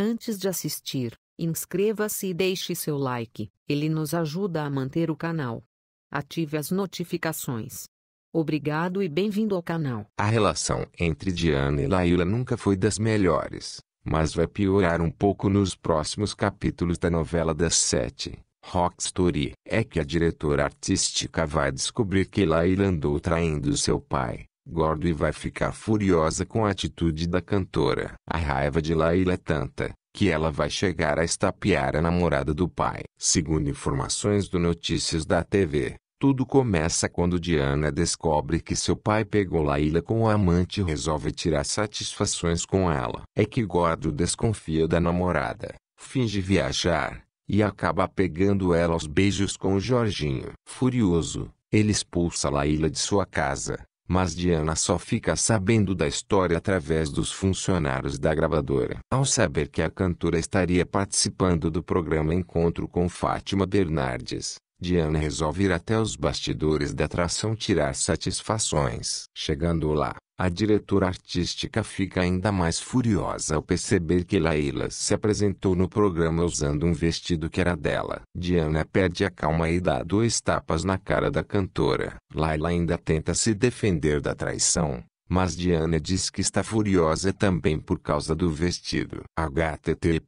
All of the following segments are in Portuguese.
Antes de assistir, inscreva-se e deixe seu like, ele nos ajuda a manter o canal. Ative as notificações. Obrigado e bem-vindo ao canal. A relação entre Diana e Laila nunca foi das melhores, mas vai piorar um pouco nos próximos capítulos da novela das sete. Rockstory é que a diretora artística vai descobrir que Laila andou traindo seu pai. Gordo e vai ficar furiosa com a atitude da cantora. A raiva de Laila é tanta que ela vai chegar a estapear a namorada do pai. Segundo informações do Notícias da TV, tudo começa quando Diana descobre que seu pai pegou Laila com o amante e resolve tirar satisfações com ela. É que Gordo desconfia da namorada, finge viajar e acaba pegando ela aos beijos com o Jorginho. Furioso, ele expulsa Laila de sua casa mas Diana só fica sabendo da história através dos funcionários da gravadora. Ao saber que a cantora estaria participando do programa Encontro com Fátima Bernardes, Diana resolve ir até os bastidores da atração tirar satisfações. Chegando lá, a diretora artística fica ainda mais furiosa ao perceber que Laila se apresentou no programa usando um vestido que era dela. Diana perde a calma e dá dois tapas na cara da cantora. Laila ainda tenta se defender da traição, mas Diana diz que está furiosa também por causa do vestido. http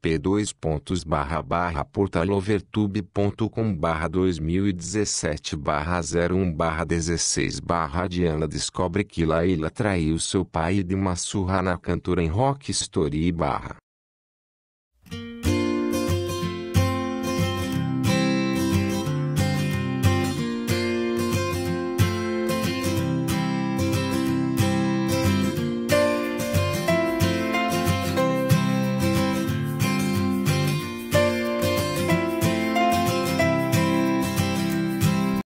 portalovertube.com 2017 01 16 Diana descobre que Laila traiu seu pai de uma surra na cantora em Rock Story